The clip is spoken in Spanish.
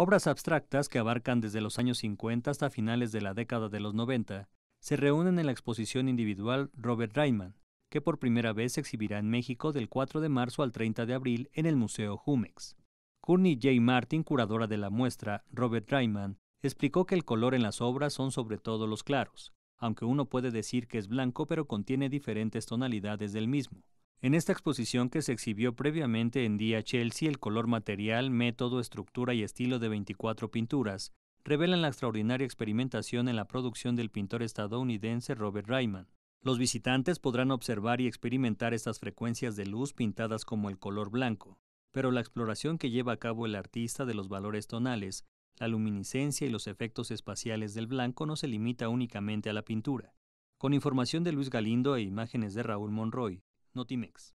Obras abstractas que abarcan desde los años 50 hasta finales de la década de los 90 se reúnen en la exposición individual Robert Reimann, que por primera vez se exhibirá en México del 4 de marzo al 30 de abril en el Museo Jumex. Courtney J. Martin, curadora de la muestra, Robert Reimann, explicó que el color en las obras son sobre todo los claros, aunque uno puede decir que es blanco pero contiene diferentes tonalidades del mismo. En esta exposición que se exhibió previamente en Día Chelsea, el color material, método, estructura y estilo de 24 pinturas revelan la extraordinaria experimentación en la producción del pintor estadounidense Robert Ryman. Los visitantes podrán observar y experimentar estas frecuencias de luz pintadas como el color blanco, pero la exploración que lleva a cabo el artista de los valores tonales, la luminiscencia y los efectos espaciales del blanco no se limita únicamente a la pintura. Con información de Luis Galindo e imágenes de Raúl Monroy, Notimex.